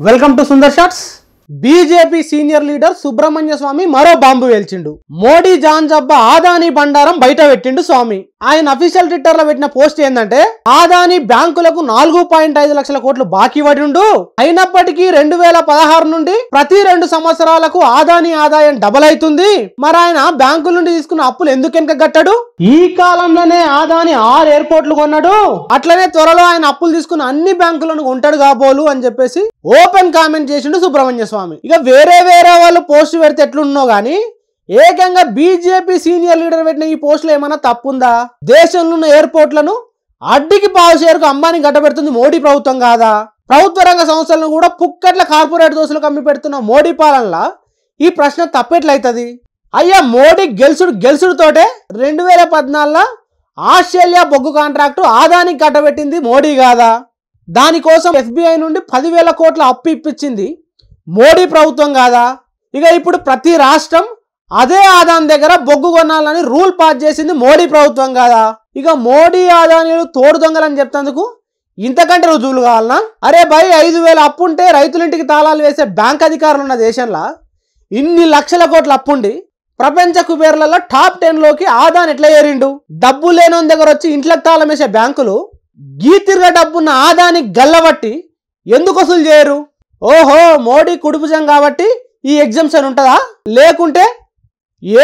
Welcome to Sundar Shots. BJP senior leader Subramanya Swamy మరో bomb వేల్చిండు మోడీ జాన్ జబ్బ ఆదానీ బండారం బయట పెట్టిండు స్వామి ఆయన అఫీషియల్ ట్విట్టర్ లో పెట్టిన పోస్ట్ ఏంటంటే ఆదానీ బ్యాంకులకు నాలుగు పాయింట్ ఐదు లక్షల కోట్లు బాకీ పడిండు అయినప్పటికీ రెండు వేల పదహారు నుండి ప్రతి రెండు సంవత్సరాలకు ఆదానీ ఆదాయం డబల్ అవుతుంది మరి ఆయన బ్యాంకుల నుండి తీసుకున్న అప్పులు ఎందుకు వెనక కట్టడు ఈ కాలంలోనే ఆదాని ఆరు ఎయిర్పోర్ట్లు కొన్నాడు అట్లనే త్వరలో ఆయన అప్పులు తీసుకున్న అన్ని బ్యాంకులను కొంటాడు కాబోలు అని చెప్పేసి ఓపెన్ కామెంట్ చేసిండు సుబ్రహ్మణ్య స్వామి స్వామి ఇక వేరే వేరే వాళ్ళు పోస్ట్ పెడితే ఎట్లున్నో కానీ ఏకంగా బీజేపీ సీనియర్ లీడర్ పెట్టిన ఈ పోస్టులో ఏమైనా తప్పుందా దేశంలో ఉన్న ఎయిర్పోర్ట్లను అడ్డికి పావు చేరుకు అంబానీ గడ్డబెడుతుంది మోడీ ప్రభుత్వం కాదా ప్రభుత్వ రంగ సంస్థలను కూడా పుక్కట్ల కార్పొరేట్ దోశలు కమ్మి పెడుతున్న మోడీ పాలనలా ఈ ప్రశ్న తప్పెట్లయితుంది అయ్యా మోడీ గెలుసుడు గెలుసుడుతోటే రెండు వేల పద్నాలుగులో ఆస్ట్రేలియా బొగ్గు కాంట్రాక్టు ఆదానికి గడ్డబెట్టింది మోడీ కాదా దానికోసం ఎస్బీఐ నుండి పదివేల కోట్ల అప్పు ఇప్పించింది మోడీ ప్రభుత్వం కాదా ఇక ఇప్పుడు ప్రతి రాష్ట్రం అదే ఆదాన్ దగ్గర బొగ్గు కొనాలని రూల్ పాస్ చేసింది మోడీ ప్రభుత్వం కాదా ఇక మోడీ ఆదానీలు తోడు దొంగలని చెప్తేందుకు ఇంతకంటే రుజువులు కావాలనా అరే భయ్ ఐదు వేల అప్పు ఉంటే రైతులింటికి తాళాలు వేసే బ్యాంక్ అధికారులు ఉన్న దేశంలో ఇన్ని లక్షల కోట్ల అప్పుండి ప్రపంచ కుబేర్లలో టాప్ టెన్లోకి ఆదాన్ ఎట్లా ఏరిండు డబ్బు లేనోని దగ్గర వచ్చి ఇంట్లోకి తాళం వేసే బ్యాంకులు గీతిర్గా డబ్బున్న ఆదాని గల్లబట్టి ఎందుకు వసూలు చేయరు ఓహో మోడీ కుడుపుజం కాబట్టి ఈ ఎగ్జామ్షన్ ఉంటుందా లేకుంటే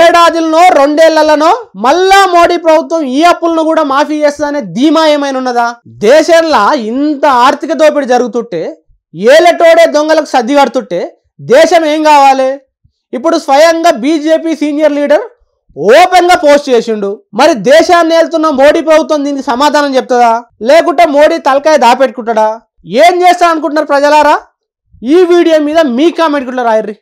ఏడాదిలనో రెండేళ్లలోనో మళ్ళా మోడీ ప్రభుత్వం ఈ అప్పులను కూడా మాఫీ చేస్తుందనే ధీమా ఏమైనా ఉన్నదా దేశంలో ఇంత ఆర్థిక దోపిడీ జరుగుతుంటే ఏలటోడే దొంగలకు సర్ది కడుతుంటే దేశం ఏం కావాలి ఇప్పుడు స్వయంగా బీజేపీ సీనియర్ లీడర్ ఓపెన్గా పోస్ట్ చేసిండు మరి దేశాన్ని వెళ్తున్న మోడీ ప్రభుత్వం దీనికి సమాధానం చెప్తుందా లేకుంటే మోడీ తలకాయ దాపెట్టుకుంటాడా ఏం చేస్తా అనుకుంటున్నారు ప్రజలారా ఈ వీడియో మీద మీ కామెంట్ కూడా రాయర్రి